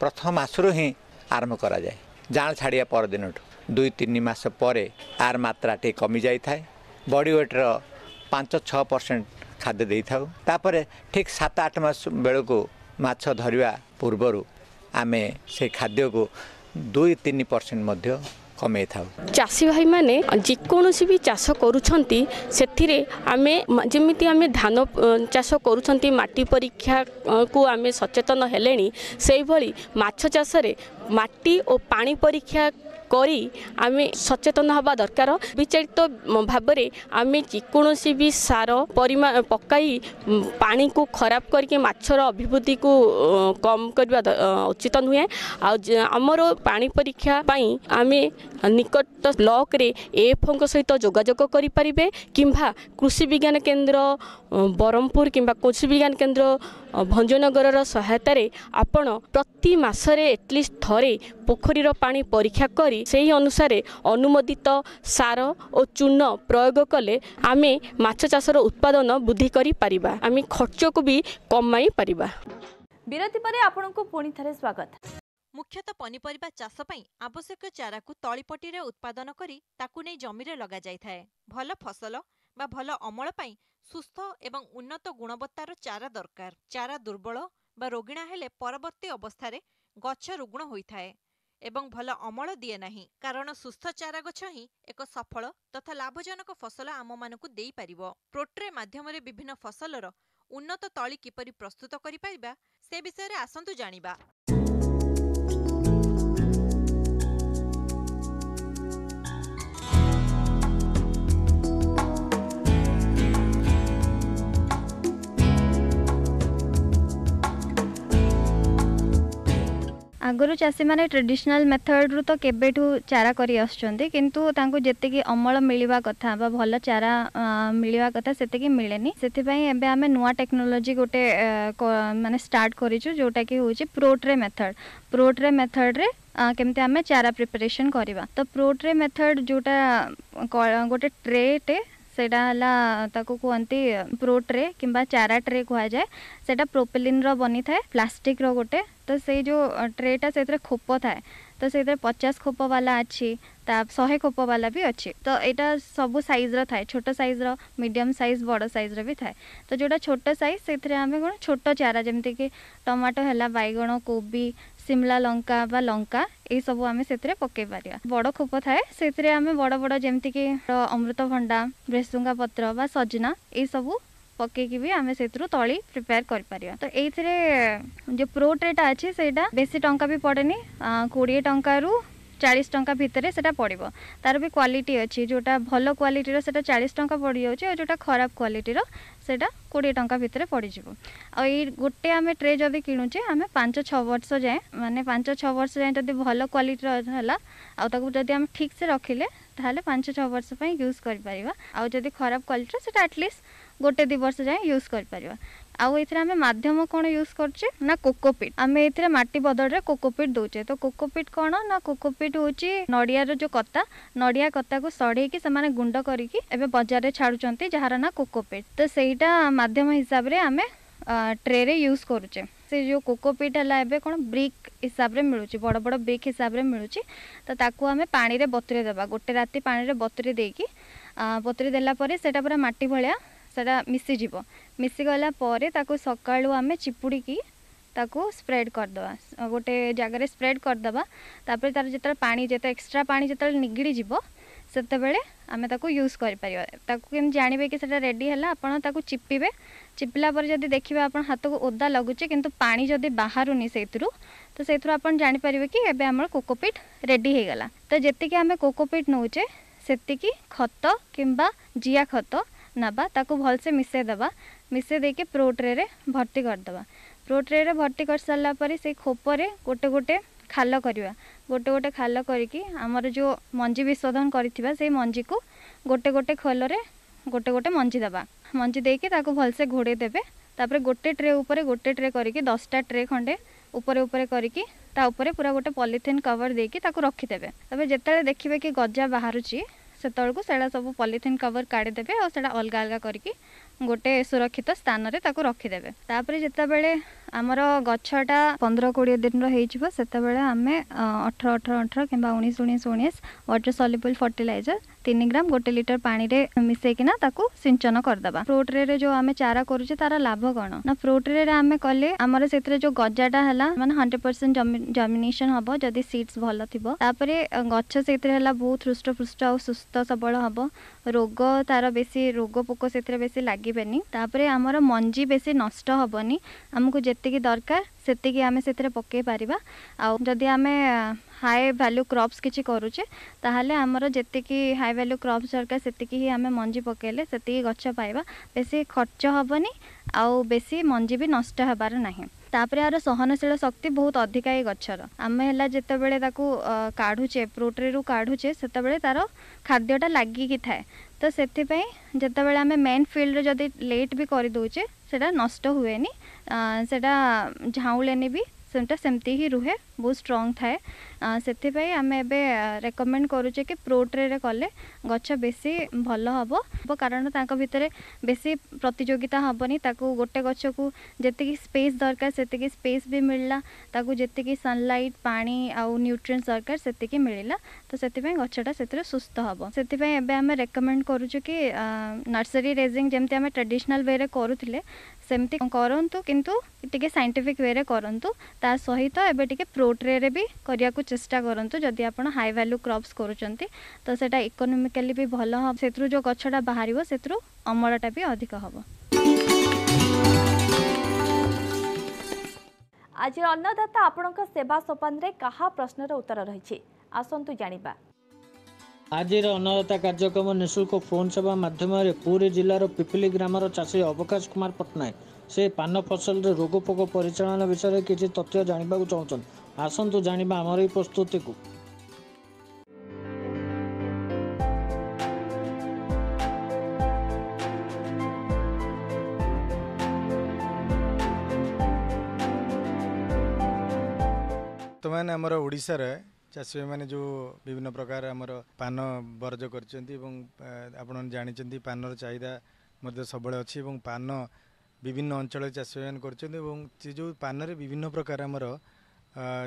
ପ୍ରଥମ ମାସରୁ ହିଁ ଆରମ୍ଭ କରାଯାଏ ଜାଆଁଳ ଛାଡ଼ିବା ପରଦିନଠୁ ଦୁଇ ତିନି ମାସ ପରେ ଆର ମାତ୍ରା ଟିକେ କମିଯାଇଥାଏ ବଡ଼ି ୱେଟ୍ର ପାଞ୍ଚ ଛଅ ପରସେଣ୍ଟ ଖାଦ୍ୟ ଦେଇଥାଉ ତାପରେ ଠିକ୍ ସାତ ଆଠ ମାସ ବେଳକୁ ମାଛ ଧରିବା ପୂର୍ବରୁ ଆମେ ସେ ଖାଦ୍ୟକୁ ଦୁଇ ତିନି ପରସେଣ୍ଟ ମଧ୍ୟ କମେଇଥାଉ ଚାଷୀ ଭାଇମାନେ ଯେକୌଣସି ବି ଚାଷ କରୁଛନ୍ତି ସେଥିରେ ଆମେ ଯେମିତି ଆମେ ଧାନ ଚାଷ କରୁଛନ୍ତି ମାଟି ପରୀକ୍ଷାକୁ ଆମେ ସଚେତନ ହେଲେଣି ସେହିଭଳି ମାଛ ଚାଷରେ ମାଟି ଓ ପାଣି ପରୀକ୍ଷା କରି ଆମେ ସଚେତନ ହେବା ଦରକାର ବିଚାରିତ ଭାବରେ ଆମେ ଯେକୌଣସି ବି ସାର ପରିମା ପକାଇ ପାଣିକୁ ଖରାପ କରିକି ମାଛର ଅଭିବୃଦ୍ଧିକୁ କମ୍ କରିବା ଉଚିତ ନୁହେଁ ଆଉ ଆମର ପାଣି ପରୀକ୍ଷା ପାଇଁ ଆମେ ନିକଟ ବ୍ଲକରେ ଏଫ୍ଓଙ୍କ ସହିତ ଯୋଗାଯୋଗ କରିପାରିବେ କିମ୍ବା କୃଷି ବିଜ୍ଞାନ କେନ୍ଦ୍ର ବ୍ରହ୍ମପୁର କିମ୍ବା କୃଷି ବିଜ୍ଞାନ କେନ୍ଦ୍ର ଭଞ୍ଜନଗରର ସହାୟତାରେ ଆପଣ ପ୍ରତି ମାସରେ ଏଟଲିଷ୍ଟ ଥରେ ପୋଖରୀର ପାଣି ପରୀକ୍ଷା କରି সেই অনুসারে অনুমোদিত সার ও চূর্ণ প্রয়োগ কলে ଆମେ ମାଛ ଚାଷର ଉତ୍ପାଦନ ବୃଦ୍ଧି କରିପାରିବା ଆମେ ଖର୍ଚ୍ଚକୁ ବି କମାଇ ପାରିବା ବିରତି ପରେ ଆପଣଙ୍କୁ ପୁଣି ଥରେ ସ୍ୱାଗତ ମୁଖ୍ୟତଃ ପନିପରିବା ଚାଷ ପାଇଁ ଆବଶ୍ୟକ ଚାରାକୁ ତଳିପଟିରେ ଉତ୍ପାଦନ କରି ତାକୁ ନେଇ ଜମିରେ ଲଗାଯାଇଥାଏ ଭଲ ଫସଲ ବା ଭଲ ଅମଳ ପାଇଁ ସୁସ୍ଥ ଏବଂ ଉନ୍ନତ ଗୁଣବତ୍ତାର ଚାରା ଦରକାର ଚାରା ଦୁର୍ବଳ ବା ରୋଗିଣା ହେଲେ ପରବର୍ତ୍ତୀ ଅବସ୍ଥାରେ ଗଛ ରୁଗ୍ଣ ହୋଇଥାଏ ଏବଂ ଭଲ ଅମଳ ଦିଏ ନାହିଁ କାରଣ ସୁସ୍ଥ ଚାରା ଗଛ ହିଁ ଏକ ସଫଳ ତଥା ଲାଭଜନକ ଫସଲ ଆମମାନଙ୍କୁ ଦେଇପାରିବ ପ୍ରୋଟ୍ରେ ମାଧ୍ୟମରେ ବିଭିନ୍ନ ଫସଲର ଉନ୍ନତ ତଳି କିପରି ପ୍ରସ୍ତୁତ କରିପାରିବା ସେ ବିଷୟରେ ଆସନ୍ତୁ ଜାଣିବା ଆଗରୁ ଚାଷୀମାନେ ଟ୍ରେଡିସନାଲ୍ ମେଥଡ଼ରୁ ତ କେବେଠୁ ଚାରା କରି ଆସୁଛନ୍ତି କିନ୍ତୁ ତାଙ୍କୁ ଯେତିକି ଅମଳ ମିଳିବା କଥା ବା ଭଲ ଚାରା ମିଳିବା କଥା ସେତିକି ମିଳେନି ସେଥିପାଇଁ ଏବେ ଆମେ ନୂଆ ଟେକ୍ନୋଲୋଜି ଗୋଟେ ମାନେ ଷ୍ଟାର୍ଟ କରିଛୁ ଯେଉଁଟାକି ହେଉଛି ପ୍ରୋଟ୍ରେ ମେଥଡ଼ ପ୍ରୋଟ୍ରେ ମେଥଡ଼ରେ କେମିତି ଆମେ ଚାରା ପ୍ରିପାରେସନ୍ କରିବା ତ ପ୍ରୋଟ୍ରେ ମେଥଡ଼ ଯେଉଁଟା ଗୋଟେ ଟ୍ରେଟେ ସେଇଟା ହେଲା ତାକୁ କୁହନ୍ତି ପ୍ରୋ ଟ୍ରେ କିମ୍ବା ଚାରା ଟ୍ରେ କୁହାଯାଏ ସେଇଟା ପ୍ରୋପିଲିନ୍ର ବନିଥାଏ ପ୍ଲାଷ୍ଟିକ୍ର ଗୋଟେ तो से जो ट्रेटा से खोप थाए तो से पचास खोप वाला अच्छी शहे खोप वाला भी अच्छी तो यहाँ सब सैज्र थाए छोट सर मीडियम सैज बड़ सैज्र भी थाए तो जो छोट सैज से आम कौन छोट चारा जमती टमाटो है बैगण कोबी सिमला लंका बा लंका ये सब आम से पकई पार बड़ खोप थाए से आम बड़ बड़ जमीक अमृतभंडा भ्रेसुंगा पत्र सजना यू पकईक भी आम से तली प्रिपेयर कर तो ये जो प्रो ट्रेटा अच्छे से बेस टाँह भी पड़े कोड़े टू चालीस टाँह भितर से पड़ो तार भी क्वाट अच्छी जोटा भल क्वाटर से चालीस टाँग पड़ जा जो खराब क्वाटर से कोड़े टाँग भितर पड़ज गोटे आम ट्रे जब किणुचे आम पांच छः वर्ष जाए माने पांच छः वर्ष जाए जब भल क्वाटर है ठिक से रखिले पांच छः वर्ष यूज करें आदि खराब क्वाटर से आटलिस्ट ଗୋଟେ ଦୁଇ ବର୍ଷ ଯାଏଁ ୟୁଜ୍ କରିପାରିବା ଆଉ ଏଥିରେ ଆମେ ମାଧ୍ୟମ କ'ଣ ୟୁଜ୍ କରୁଛେ ନା କୋକୋପିଟ୍ ଆମେ ଏଥିରେ ମାଟି ବଦଳରେ କୋକୋପିଟ୍ ଦେଉଛେ ତ କୋକୋପିଟ୍ କ'ଣ ନା କୋକୋପିଟ୍ ହେଉଛି ନଡ଼ିଆର ଯେଉଁ କତା ନଡ଼ିଆ କତାକୁ ସଢ଼େଇକି ସେମାନେ ଗୁଣ୍ଡ କରିକି ଏବେ ବଜାରରେ ଛାଡ଼ୁଛନ୍ତି ଯାହାର ନା କୋକୋପିଟ୍ ତ ସେଇଟା ମାଧ୍ୟମ ହିସାବରେ ଆମେ ଟ୍ରେରେ ୟୁଜ୍ କରୁଛେ ସେ ଯେଉଁ କୋକୋପିଟ୍ ହେଲା ଏବେ କ'ଣ ବ୍ରିକ୍ ହିସାବରେ ମିଳୁଛି ବଡ଼ ବଡ଼ ବ୍ରିକ୍ ହିସାବରେ ମିଳୁଛି ତ ତାକୁ ଆମେ ପାଣିରେ ବତୁରେଇ ଦେବା ଗୋଟେ ରାତି ପାଣିରେ ବତୁରେଇ ଦେଇକି ବତୁରେଇ ଦେଲା ପରେ ସେଇଟା ପୁରା ମାଟି ଭଳିଆ ସେଟା ମିଶିଯିବ ମିଶିଗଲା ପରେ ତାକୁ ସକାଳୁ ଆମେ ଚିପୁଡ଼ିକି ତାକୁ ସ୍ପ୍ରେଡ୍ କରିଦେବା ଗୋଟେ ଜାଗାରେ ସ୍ପ୍ରେଡ୍ କରିଦେବା ତାପରେ ତାର ଯେତେବେଳେ ପାଣି ଯେତେ ଏକ୍ସଟ୍ରା ପାଣି ଯେତେବେଳେ ନିଗିଡ଼ିଯିବ ସେତେବେଳେ ଆମେ ତାକୁ ୟୁଜ୍ କରିପାରିବା ତାକୁ କେମିତି ଜାଣିବେ କି ସେଟା ରେଡ଼ି ହେଲା ଆପଣ ତାକୁ ଚିପିବେ ଚିପିଲା ପରେ ଯଦି ଦେଖିବେ ଆପଣ ହାତକୁ ଓଦା ଲାଗୁଛି କିନ୍ତୁ ପାଣି ଯଦି ବାହାରୁନି ସେଇଥିରୁ ତ ସେଇଥିରୁ ଆପଣ ଜାଣିପାରିବେ କି ଏବେ ଆମର କୋକୋପିଟ୍ ରେଡ଼ି ହେଇଗଲା ତ ଯେତିକି ଆମେ କୋକୋପିଟ୍ ନେଉଛେ ସେତିକି ଖତ କିମ୍ବା ଜିଆ ଖତ ନେବା ତାକୁ ଭଲସେ ମିଶାଇ ଦେବା ମିଶାଇ ଦେଇକି ପ୍ରୋ ଟ୍ରେରେ ଭର୍ତ୍ତି କରିଦେବା ପ୍ରୋ ଟ୍ରେରେ ଭର୍ତ୍ତି କରିସାରିଲା ପରେ ସେଇ ଖୋପରେ ଗୋଟେ ଗୋଟେ ଖାଲ କରିବା ଗୋଟେ ଗୋଟେ ଖାଲ କରିକି ଆମର ଯେଉଁ ମଞ୍ଜି ବିଶୋଧନ କରିଥିବା ସେଇ ମଞ୍ଜିକୁ ଗୋଟେ ଗୋଟେ ଖୋଲରେ ଗୋଟେ ଗୋଟେ ମଞ୍ଜି ଦେବା ମଞ୍ଜି ଦେଇକି ତାକୁ ଭଲସେ ଘୋଡ଼େଇ ଦେବେ ତାପରେ ଗୋଟେ ଟ୍ରେ ଉପରେ ଗୋଟେ ଟ୍ରେ କରିକି ଦଶଟା ଟ୍ରେ ଖଣ୍ଡେ ଉପରେ ଉପରେ କରିକି ତା ଉପରେ ପୁରା ଗୋଟେ ପଲିଥିନ୍ କଭର୍ ଦେଇକି ତାକୁ ରଖିଦେବେ ତାପରେ ଯେତେବେଳେ ଦେଖିବେ କି ଗଜା ବାହାରୁଛି ସେତେବେଳକୁ ସେଇଟା ସବୁ ପଲିଥିନ୍ କଭର୍ କାଢ଼ିଦେବେ ଆଉ ସେଇଟା ଅଲଗା ଅଲଗା କରିକି ଗୋଟେ ସୁରକ୍ଷିତ ସ୍ଥାନରେ ତାକୁ ରଖିଦେବେ ତାପରେ ଯେତେବେଳେ ଆମର ଗଛଟା ପନ୍ଦର କୋଡ଼ିଏ ଦିନର ହେଇଯିବ ସେତେବେଳେ ଆମେ ଅଠର ଅଠର ଅଠର କିମ୍ବା ଉଣେଇଶ ଉଣେଇଶ ଉଣେଇଶ ୱାଟର ସଲ୍ୟୁବୁଲ୍ ଫର୍ଟିଲାଇଜର ତିନି ଗ୍ରାମ ଗୋଟେ ଲିଟର ପାଣିରେ ମିଶେଇକିନା ତାକୁ ସିଞ୍ଚନ କରିଦେବା ଫ୍ରୁଟ୍ ରେ ଯେଉଁ ଆମେ ଚାରା କରୁଛେ ତାର ଲାଭ କ'ଣ ନା ଫ୍ରୁଟ୍ ଆମେ କଲେ ଆମର ସେଥିରେ ଯେଉଁ ଗଜାଟା ହେଲା ମାନେ ହଣ୍ଡ୍ରେଡ଼୍ ପରସେଣ୍ଟ ଜମିନେସନ୍ ହେବ ଯଦି ସିଡ୍ସ ଭଲ ଥିବ ତାପରେ ଗଛ ସେଥିରେ ହେଲା ବହୁତ ହୃଷ୍ଟପୃଷ୍ଟ ଆଉ ସୁସ୍ଥ ସବଳ ହେବ ରୋଗ ତାର ବେଶୀ ରୋଗ ପୋକ ସେଥିରେ ବେଶୀ ଲାଗି ଲାଗିବେନି ତାପରେ ଆମର ମଞ୍ଜି ବେଶୀ ନଷ୍ଟ ହେବନି ଆମକୁ ଯେତିକି ଦରକାର ସେତିକି ଆମେ ସେଥିରେ ପକାଇ ପାରିବା ଆଉ ଯଦି ଆମେ ହାଇ ଭ୍ୟାଲ୍ୟୁ କ୍ରପ୍ସ କିଛି କରୁଛେ ତାହେଲେ ଆମର ଯେତିକି ହାଇ ଭ୍ୟାଲ୍ୟୁ କ୍ରପ୍ସ ଦରକାର ସେତିକି ହିଁ ଆମେ ମଞ୍ଜି ପକାଇଲେ ସେତିକି ଗଛ ପାଇବା ବେଶୀ ଖର୍ଚ୍ଚ ହେବନି ଆଉ ବେଶୀ ମଞ୍ଜି ବି ନଷ୍ଟ ହେବାର ନାହିଁ ତାପରେ ଆର ସହନଶୀଳ ଶକ୍ତି ବହୁତ ଅଧିକା ଏଇ ଗଛର ଆମେ ହେଲା ଯେତେବେଳେ ତାକୁ କାଢ଼ୁଛେ ପ୍ରୋଟ୍ରିରୁ କାଢ଼ୁଛେ ସେତେବେଳେ ତାର ଖାଦ୍ୟଟା ଲାଗିକି ଥାଏ ତ ସେଥିପାଇଁ ଯେତେବେଳେ ଆମେ ମେନ୍ ଫିଲ୍ଡରେ ଯଦି ଲେଟ୍ ବି କରିଦେଉଛେ ସେଇଟା ନଷ୍ଟ ହୁଏନି ସେଇଟା ଝାଉଁଳେନି ବି सेमटा सेमती ही रुहे बहुत स्ट्रंग थाए से आम एवं रेकमेंड करुचे कि प्रोट्रे कले गेसी भल हम कारण भितर बेस प्रतिजोगिता हेनी गोटे गच को जी स्पेस दरकार से स्पेस भी मिलला ताकि जी सनलाइट पा आउट्रिएंट्स दरकार से मिलला तो से गचटा से सुस्थ हम से आम रेकमेंड करुचे कि नर्सरी रेजिंग जमी ट्रेडिशनाल वे करुले ସେମିତି କରନ୍ତୁ କିନ୍ତୁ ଟିକେ ସାଇଣ୍ଟିଫିକ୍ ୱେରେ କରନ୍ତୁ ତା ସହିତ ଏବେ ଟିକେ ପ୍ରୋଟ୍ରେରେ ବି କରିବାକୁ ଚେଷ୍ଟା କରନ୍ତୁ ଯଦି ଆପଣ ହାଇ ଭାଲ୍ୟୁ କ୍ରପ୍ସ କରୁଛନ୍ତି ତ ସେଇଟା ଇକୋନୋମିକାଲି ବି ଭଲ ହେବ ସେଥିରୁ ଯେଉଁ ଗଛଟା ବାହାରିବ ସେଥିରୁ ଅମଳଟା ବି ଅଧିକ ହେବ ଆଜିର ଅନ୍ନଦାତା ଆପଣଙ୍କ ସେବା ସୋପାନରେ କାହା ପ୍ରଶ୍ନର ଉତ୍ତର ରହିଛି ଆସନ୍ତୁ ଜାଣିବା ଆଜିର ଅନ୍ନଦାତା କାର୍ଯ୍ୟକ୍ରମ ନିଃଶୁଳ୍କ ଫୋନ୍ ସେବା ମାଧ୍ୟମରେ ପୁରୀ ଜିଲ୍ଲାର ପିପିଲି ଗ୍ରାମର ଚାଷୀ ଅବକାଶ କୁମାର ପଟ୍ଟନାୟକ ସେ ପାନ ଫସଲରେ ରୋଗ ପୋକ ପରିଚାଳନା ବିଷୟରେ କିଛି ତଥ୍ୟ ଜାଣିବାକୁ ଚାହୁଁଛନ୍ତି ଆସନ୍ତୁ ଜାଣିବା ଆମର ଏହି ପ୍ରସ୍ତୁତିକୁ ବର୍ତ୍ତମାନ ଆମର ଓଡ଼ିଶାରେ ଚାଷୀମାନେ ଯେଉଁ ବିଭିନ୍ନ ପ୍ରକାର ଆମର ପାନ ବର୍ଜ କରିଛନ୍ତି ଏବଂ ଆପଣ ଜାଣିଛନ୍ତି ପାନର ଚାହିଦା ମଧ୍ୟ ସବୁବେଳେ ଅଛି ଏବଂ ପାନ ବିଭିନ୍ନ ଅଞ୍ଚଳରେ ଚାଷୀମାନେ କରୁଛନ୍ତି ଏବଂ ସେ ଯେଉଁ ପାନରେ ବିଭିନ୍ନ ପ୍ରକାର ଆମର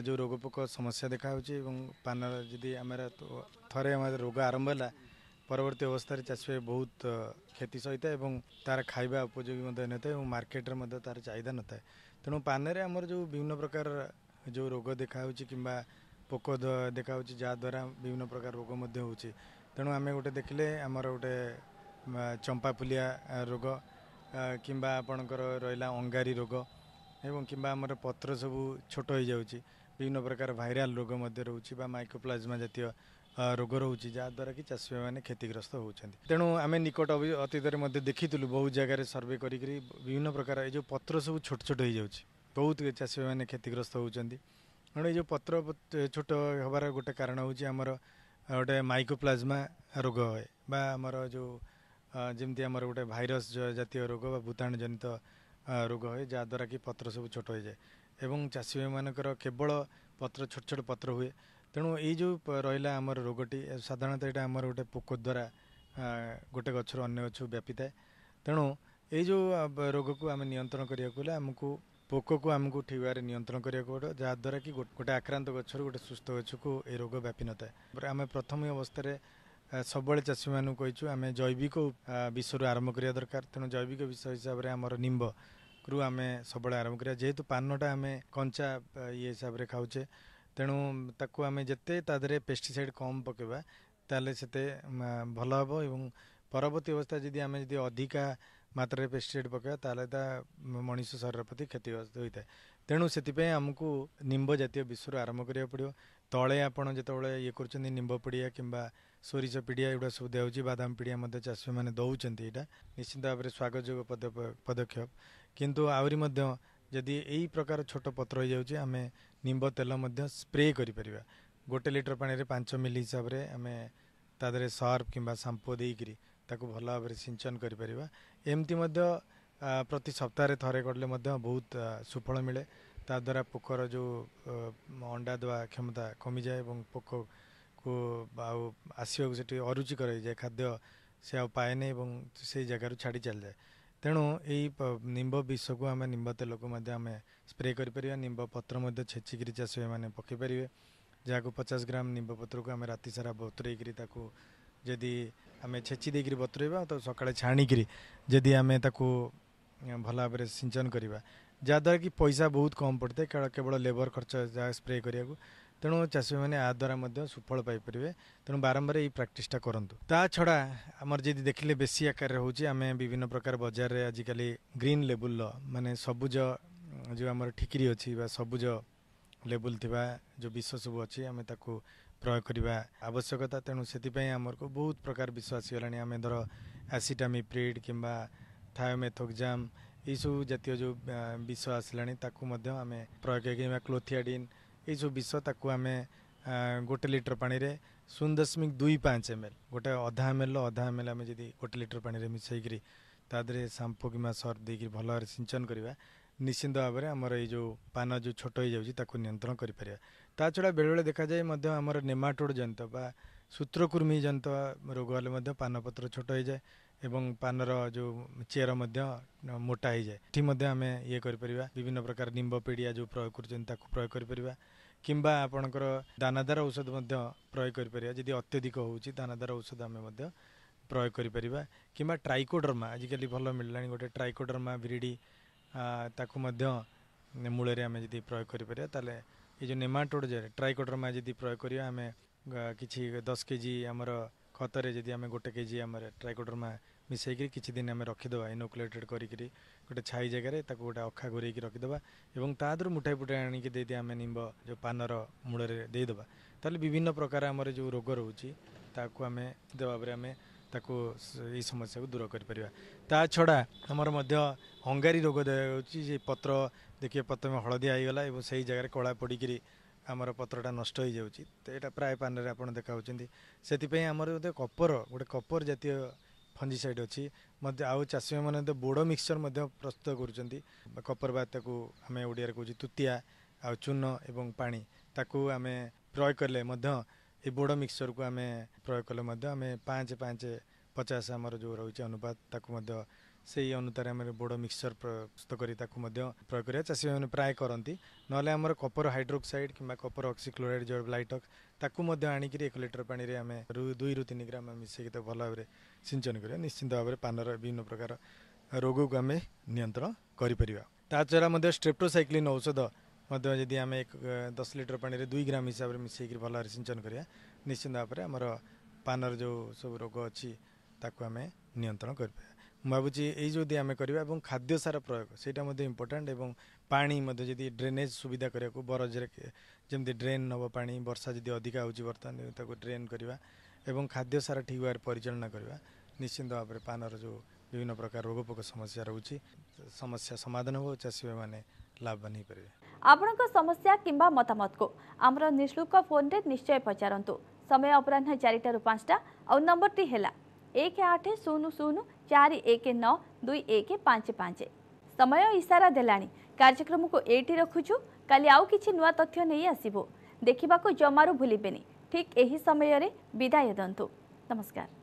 ଯେଉଁ ରୋଗ ପୋକ ସମସ୍ୟା ଦେଖାହେଉଛି ଏବଂ ପାନର ଯଦି ଆମର ଥରେ ଆମର ରୋଗ ଆରମ୍ଭ ହେଲା ପରବର୍ତ୍ତୀ ଅବସ୍ଥାରେ ଚାଷୀ ବହୁତ କ୍ଷତି ସହିଥାଏ ଏବଂ ତା'ର ଖାଇବା ଉପଯୋଗୀ ମଧ୍ୟ ହୋଇନଥାଏ ଏବଂ ମାର୍କେଟରେ ମଧ୍ୟ ତା'ର ଚାହିଦା ନଥାଏ ତେଣୁ ପାନରେ ଆମର ଯେଉଁ ବିଭିନ୍ନ ପ୍ରକାର ଯେଉଁ ରୋଗ ଦେଖାହେଉଛି କିମ୍ବା ପୋକ ଦେଖାହେଉଛି ଯାହାଦ୍ୱାରା ବିଭିନ୍ନ ପ୍ରକାର ରୋଗ ମଧ୍ୟ ହେଉଛି ତେଣୁ ଆମେ ଗୋଟେ ଦେଖିଲେ ଆମର ଗୋଟେ ଚମ୍ପା ଫୁଲିଆ ରୋଗ କିମ୍ବା ଆପଣଙ୍କର ରହିଲା ଅଙ୍ଗାରୀ ରୋଗ ଏବଂ କିମ୍ବା ଆମର ପତ୍ର ସବୁ ଛୋଟ ହୋଇଯାଉଛି ବିଭିନ୍ନ ପ୍ରକାର ଭାଇରାଲ ରୋଗ ମଧ୍ୟ ରହୁଛି ବା ମାଇକ୍ରୋପ୍ଲାଜମା ଜାତୀୟ ରୋଗ ରହୁଛି ଯାହାଦ୍ୱାରା କି ଚାଷୀମାନେ କ୍ଷତିଗ୍ରସ୍ତ ହେଉଛନ୍ତି ତେଣୁ ଆମେ ନିକଟ ଅତୀତରେ ମଧ୍ୟ ଦେଖିଥିଲୁ ବହୁତ ଜାଗାରେ ସର୍ଭେ କରିକିରି ବିଭିନ୍ନ ପ୍ରକାର ଏ ଯେଉଁ ପତ୍ର ସବୁ ଛୋଟ ଛୋଟ ହୋଇଯାଉଛି ବହୁତ ଚାଷୀମାନେ କ୍ଷତିଗ୍ରସ୍ତ ହେଉଛନ୍ତି ତେଣୁ ଏଇ ଯେଉଁ ପତ୍ର ଛୋଟ ହେବାର ଗୋଟେ କାରଣ ହେଉଛି ଆମର ଗୋଟେ ମାଇକୋପ୍ଲାଜମା ରୋଗ ହୁଏ ବା ଆମର ଯେଉଁ ଯେମିତି ଆମର ଗୋଟେ ଭାଇରସ୍ ଜାତୀୟ ରୋଗ ବା ଭୂତାଣୁ ଜନିତ ରୋଗ ହୁଏ ଯାହାଦ୍ୱାରା କି ପତ୍ର ସବୁ ଛୋଟ ହୋଇଯାଏ ଏବଂ ଚାଷୀ ଭାଇମାନଙ୍କର କେବଳ ପତ୍ର ଛୋଟ ଛୋଟ ପତ୍ର ହୁଏ ତେଣୁ ଏଇ ଯେଉଁ ରହିଲା ଆମର ରୋଗଟି ସାଧାରଣତଃ ଏଇଟା ଆମର ଗୋଟେ ପୋକ ଦ୍ୱାରା ଗୋଟେ ଗଛରୁ ଅନ୍ୟ ଗଛକୁ ବ୍ୟାପିଥାଏ ତେଣୁ ଏଇ ଯେଉଁ ରୋଗକୁ ଆମେ ନିୟନ୍ତ୍ରଣ କରିବାକୁ ହେଲେ ଆମକୁ ପୋକକୁ ଆମକୁ ଠିକ୍ ଭାବରେ ନିୟନ୍ତ୍ରଣ କରିବାକୁ ପଡ଼ିବ ଯାହାଦ୍ୱାରା କି ଗୋଟେ ଆକ୍ରାନ୍ତ ଗଛରୁ ଗୋଟେ ସୁସ୍ଥ ଗଛକୁ ଏ ରୋଗ ବ୍ୟାପି ନଥାଏ ତାପରେ ଆମେ ପ୍ରଥମ ଅବସ୍ଥାରେ ସବୁବେଳେ ଚାଷୀମାନଙ୍କୁ କହିଛୁ ଆମେ ଜୈବିକ ବିଷରୁ ଆରମ୍ଭ କରିବା ଦରକାର ତେଣୁ ଜୈବିକ ବିଷ ହିସାବରେ ଆମର ନିମ୍ବରୁ ଆମେ ସବୁବେଳେ ଆରମ୍ଭ କରିବା ଯେହେତୁ ପାନଟା ଆମେ କଞ୍ଚା ଇଏ ହିସାବରେ ଖାଉଛେ ତେଣୁ ତାକୁ ଆମେ ଯେତେ ତା ଦେହରେ ପେଷ୍ଟିସାଇଡ଼ କମ୍ ପକାଇବା ତାହେଲେ ସେତେ ଭଲ ହେବ ଏବଂ ପରବର୍ତ୍ତୀ ଅବସ୍ଥା ଯଦି ଆମେ ଯଦି ଅଧିକା ମାତ୍ରାରେ ପେଷ୍ଟିସାଇଡ଼ ପକାଇବା ତାହେଲେ ତା ମଣିଷ ଶରୀର ପ୍ରତି କ୍ଷତିଗ୍ରସ୍ତ ହୋଇଥାଏ ତେଣୁ ସେଥିପାଇଁ ଆମକୁ ନିମ୍ବ ଜାତୀୟ ବିଷରୁ ଆରମ୍ଭ କରିବାକୁ ପଡ଼ିବ ତଳେ ଆପଣ ଯେତେବେଳେ ଇଏ କରୁଛନ୍ତି ନିମ୍ବ ପିଡ଼ିଆ କିମ୍ବା ସୋରିଷ ପିଡ଼ିଆ ଏଗୁଡ଼ା ସବୁ ଦେଉଛି ବାଦାମ ପିଡ଼ିଆ ମଧ୍ୟ ଚାଷୀମାନେ ଦେଉଛନ୍ତି ଏଇଟା ନିଶ୍ଚିନ୍ତ ଭାବରେ ସ୍ୱାଗତଯୋଗ୍ୟ ପଦକ୍ଷେପ କିନ୍ତୁ ଆହୁରି ମଧ୍ୟ ଯଦି ଏଇ ପ୍ରକାର ଛୋଟ ପତ୍ର ହୋଇଯାଉଛି ଆମେ ନିମ୍ବ ତେଲ ମଧ୍ୟ ସ୍ପ୍ରେ କରିପାରିବା ଗୋଟେ ଲିଟର ପାଣିରେ ପାଞ୍ଚ ମିଲି ହିସାବରେ ଆମେ ତା ଦେହରେ ସର୍ଫ କିମ୍ବା ସାମ୍ପୁ ଦେଇକରି ତାକୁ ଭଲ ଭାବରେ ସିଞ୍ଚନ କରିପାରିବା ଏମିତି ମଧ୍ୟ ପ୍ରତି ସପ୍ତାହରେ ଥରେ କଲେ ମଧ୍ୟ ବହୁତ ସୁଫଳ ମିଳେ ତାଦ୍ୱାରା ପୋକର ଯେଉଁ ଅଣ୍ଡା ଦେବା କ୍ଷମତା କମିଯାଏ ଏବଂ ପୋକକୁ ଆଉ ଆସିବାକୁ ସେଠି ଅରୁଚି କରାଯାଏ ଖାଦ୍ୟ ସେ ଆଉ ପାଏନି ଏବଂ ସେଇ ଜାଗାରୁ ଛାଡ଼ି ଚାଲିଯାଏ ତେଣୁ ଏଇ ନିମ୍ବ ବିଷକୁ ଆମେ ନିମ୍ବ ତେଲକୁ ମଧ୍ୟ ଆମେ ସ୍ପ୍ରେ କରିପାରିବା ନିମ୍ବ ପତ୍ର ମଧ୍ୟ ଛେଚିକିରି ଚାଷୀ ମାନେ ପକାଇପାରିବେ ଯାହାକୁ ପଚାଶ ଗ୍ରାମ ନିମ୍ବ ପତ୍ରକୁ ଆମେ ରାତି ସାରା ବତୁରେଇକିରି ତାକୁ ଯଦି ଆମେ ଛେଚି ଦେଇକରି ବତୁରାଇବା ତ ସକାଳେ ଛାଣିକିରି ଯଦି ଆମେ ତାକୁ ଭଲ ଭାବରେ ସିଞ୍ଚନ କରିବା ଯାହାଦ୍ୱାରା କି ପଇସା ବହୁତ କମ୍ ପଡ଼ିଥାଏ କେବଳ ଲେବର ଖର୍ଚ୍ଚ ଯାହା ସ୍ପ୍ରେ କରିବାକୁ ତେଣୁ ଚାଷୀମାନେ ଏହା ଦ୍ୱାରା ମଧ୍ୟ ସୁଫଳ ପାଇପାରିବେ ତେଣୁ ବାରମ୍ବାର ଏଇ ପ୍ରାକ୍ଟିସ୍ଟା କରନ୍ତୁ ତା ଛଡ଼ା ଆମର ଯଦି ଦେଖିଲେ ବେଶୀ ଆକାରରେ ହେଉଛି ଆମେ ବିଭିନ୍ନ ପ୍ରକାର ବଜାରରେ ଆଜିକାଲି ଗ୍ରୀନ୍ ଲେବୁଲ୍ର ମାନେ ସବୁଜ ଯେଉଁ ଆମର ଠିକିରି ଅଛି ବା ସବୁଜ ଲେବୁଲ୍ ଥିବା ଯେଉଁ ବିଷ ସବୁ ଅଛି ଆମେ ତାକୁ ପ୍ରୟୋଗ କରିବା ଆବଶ୍ୟକତା ତେଣୁ ସେଥିପାଇଁ ଆମକୁ ବହୁତ ପ୍ରକାର ବିଶ୍ୱାସ ହେଇଗଲାଣି ଆମେ ଧର ଆସିଟାମିପ୍ରିଡ୍ କିମ୍ବା ଥାୟୋମେଥୋକ୍ଜାମ୍ ଏଇସବୁ ଜାତୀୟ ଯେଉଁ ବିଷ ଆସିଲାଣି ତାକୁ ମଧ୍ୟ ଆମେ ପ୍ରୟୋଗ କିମ୍ବା କ୍ଲୋଥିଆଡ଼ିନ୍ ଏଇସବୁ ବିଷ ତାକୁ ଆମେ ଗୋଟେ ଲିଟର ପାଣିରେ ଶୂନ ଦଶମିକ ଦୁଇ ପାଞ୍ଚ ଏମ୍ ଏଲ୍ ଗୋଟେ ଅଧା ଏମ୍ ଏଲ୍ର ଅଧା ଏମ୍ ଏଲ୍ ଆମେ ଯଦି ଗୋଟେ ଲିଟର ପାଣିରେ ମିଶାଇକିରି ତା ଦେହରେ ସାମ୍ପୁ କିମ୍ବା ସର୍ଫ ଦେଇକି ଭଲ ଭାବରେ ସିଞ୍ଚନ କରିବା ନିଶ୍ଚିନ୍ତ ଭାବରେ ଆମର ଏଇ ଯେଉଁ ପାନ ଯେଉଁ ଛୋଟ ହେଇଯାଉଛି ତାକୁ ନିୟନ୍ତ୍ରଣ କରିପାରିବା ତା ଛଡ଼ା ବେଳେବେଳେ ଦେଖାଯାଏ ମଧ୍ୟ ଆମର ନେମାଟୋଡ଼ ଜନ୍ତ ବା ସୂତ୍ରକୃମି ଜନ୍ତ ରୋଗ ହେଲେ ମଧ୍ୟ ପାନପତ୍ର ଛୋଟ ହୋଇଯାଏ ଏବଂ ପାନର ଯେଉଁ ଚେର ମଧ୍ୟ ମୋଟା ହୋଇଯାଏ ଏଠି ମଧ୍ୟ ଆମେ ଇଏ କରିପାରିବା ବିଭିନ୍ନ ପ୍ରକାର ନିମ୍ବ ପିଡ଼ିଆ ଯେଉଁ ପ୍ରୟୋଗ କରୁଛନ୍ତି ତାକୁ ପ୍ରୟୋଗ କରିପାରିବା କିମ୍ବା ଆପଣଙ୍କର ଦାନାଦାର ଔଷଧ ମଧ୍ୟ ପ୍ରୟୋଗ କରିପାରିବା ଯଦି ଅତ୍ୟଧିକ ହେଉଛି ଦାନାଦାର ଔଷଧ ଆମେ ମଧ୍ୟ ପ୍ରୟୋଗ କରିପାରିବା କିମ୍ବା ଟ୍ରାଇକୋଡର୍ମା ଆଜିକାଲି ଭଲ ମିଳିଲାଣି ଗୋଟେ ଟ୍ରାଇକୋଡର୍ମା ବିରିଡ଼ି ତାକୁ ମଧ୍ୟ ମୂଳରେ ଆମେ ଯଦି ପ୍ରୟୋଗ କରିପାରିବା ତାହେଲେ ଏ ଯେଉଁ ନେମାଟୋଡ଼ ଟ୍ରାଇକୋଡ଼ର୍ମା ଯଦି ପ୍ରୟୋଗ କରିବା ଆମେ କିଛି ଦଶ କେଜି ଆମର ଖତରେ ଯଦି ଆମେ ଗୋଟେ କେଜି ଆମର ଟ୍ରାଇକୋଡ଼ର୍ମା ମିଶାଇକରି କିଛି ଦିନ ଆମେ ରଖିଦେବା ଇନୋକୁଲେଟେଡ଼ କରିକିରି ଗୋଟେ ଛାଇ ଜାଗାରେ ତାକୁ ଗୋଟେ ଅଖା ଘୋରେଇକି ରଖିଦେବା ଏବଂ ତା ଦେହରୁ ମୁଠାଇ ଫୁଟାଇ ଆଣିକି ଦେଇଦେଇ ଆମେ ନିମ୍ବ ଯେଉଁ ପାନର ମୂଳରେ ଦେଇଦେବା ତାହେଲେ ବିଭିନ୍ନ ପ୍ରକାର ଆମର ଯେଉଁ ରୋଗ ରହୁଛି ତାକୁ ଆମେ ଭାବରେ ଆମେ ତାକୁ ଏଇ ସମସ୍ୟାକୁ ଦୂର କରିପାରିବା ତା ଛଡ଼ା ଆମର ମଧ୍ୟ ହଙ୍ଗାରୀ ରୋଗ ଦେଖାଯାଉଛି ଯେ ପତ୍ର ଦେଖିବେ ପ୍ରଥମେ ହଳଦିଆ ହେଇଗଲା ଏବଂ ସେହି ଜାଗାରେ କଳା ପଡ଼ିକିରି ଆମର ପତ୍ରଟା ନଷ୍ଟ ହୋଇଯାଉଛି ତ ଏଇଟା ପ୍ରାୟ ପାନରେ ଆପଣ ଦେଖାଉଛନ୍ତି ସେଥିପାଇଁ ଆମର ମଧ୍ୟ କପର ଗୋଟେ କପର ଜାତୀୟ ଫଞ୍ଜି ସାଇଡ୍ ଅଛି ମଧ୍ୟ ଆଉ ଚାଷୀମାନେ ମଧ୍ୟ ବୋଡ଼ ମିକ୍ସଚର ମଧ୍ୟ ପ୍ରସ୍ତୁତ କରୁଛନ୍ତି କପର ବା ତାକୁ ଆମେ ଓଡ଼ିଆରେ କହୁଛୁ ତୃତୀୟା ଆଉ ଚୂନ ଏବଂ ପାଣି ତାକୁ ଆମେ ପ୍ରୟୋଗ କଲେ ମଧ୍ୟ ये बोडो मिक्सचर को आम प्रयोग कले आम पाँच पाँच पचास आमर जो रही अनुपात ताकू সেই অনুসারে আমি বড় মিক্সচর প্রস্তুত করে তাকে প্রয়োগ করা চাষী মানে প্রায় করতে নহলে আমার কপর হাইড্রোক্সাইড কিংবা কপর অক্সিক্লোরাইড যে ব্লাইটক তাকে আনিকি এক লিটর পাড়ে আমি দুই রু তিন গ্রাম মিশাইকি তাকে ভালো ভাবে সিঞ্চন করা নিশ্চিন্ত ভাবে পানর বিভিন্ন প্রকার রোগকে আমি নিয়ন্ত্রণ করে পার তা ছাড়া স্ট্রেপ্টোসাইক্লিন ঔষধ ମଧ୍ୟ ଯଦି ଆମେ ଏକ ଦଶ ଲିଟର ପାଣିରେ ଦୁଇ ଗ୍ରାମ ହିସାବରେ ମିଶାଇକିରି ଭଲ ଭାବରେ ସିଞ୍ଚନ କରିବା ନିଶ୍ଚିନ୍ତ ଭାବରେ ଆମର ପାନର ଯେଉଁ ସବୁ ରୋଗ ଅଛି ତାକୁ ଆମେ ନିୟନ୍ତ୍ରଣ କରିପାରିବା ମୁଁ ଭାବୁଛି ଏଇ ଯଦି ଆମେ କରିବା ଏବଂ ଖାଦ୍ୟସାର ପ୍ରୟୋଗ ସେଇଟା ମଧ୍ୟ ଇମ୍ପୋର୍ଟାଣ୍ଟ ଏବଂ ପାଣି ମଧ୍ୟ ଯଦି ଡ୍ରେନେଜ୍ ସୁବିଧା କରିବାକୁ ବରଜରେ ଯେମିତି ଡ୍ରେନ୍ ନବ ପାଣି ବର୍ଷା ଯଦି ଅଧିକା ହେଉଛି ବର୍ତ୍ତମାନ ତାକୁ ଡ୍ରେନ୍ କରିବା ଏବଂ ଖାଦ୍ୟସାର ଠିକ୍ ଭାବରେ ପରିଚାଳନା କରିବା ନିଶ୍ଚିନ୍ତ ଭାବରେ ପାନର ଯେଉଁ ବିଭିନ୍ନ ପ୍ରକାର ରୋଗପୋକ ସମସ୍ୟା ରହୁଛି ସମସ୍ୟା ସମାଧାନ ହେବ ଚାଷୀମାନେ ଲାଭବାନ ହୋଇପାରିବେ ଆପଣଙ୍କ ସମସ୍ୟା କିମ୍ବା ମତାମତକୁ ଆମର ନିଃଶୁଳ୍କ ଫୋନ୍ରେ ନିଶ୍ଚୟ ପଚାରନ୍ତୁ ସମୟ ଅପରାହ୍ନ ଚାରିଟାରୁ ପାଞ୍ଚଟା ଆଉ ନମ୍ବରଟି ହେଲା ଏକ ଆଠ ଶୂନ ଶୂନ ଚାରି ଏକ ନଅ ଦୁଇ ଏକ ପାଞ୍ଚ ପାଞ୍ଚ ସମୟ ଇସାରା ଦେଲାଣି କାର୍ଯ୍ୟକ୍ରମକୁ ଏଇଠି ରଖୁଛୁ କାଲି ଆଉ କିଛି ନୂଆ ତଥ୍ୟ ନେଇ ଆସିବୁ ଦେଖିବାକୁ ଜମାରୁ ଭୁଲିବେନି ଠିକ୍ ଏହି ସମୟରେ ବିଦାୟ ଦିଅନ୍ତୁ ନମସ୍କାର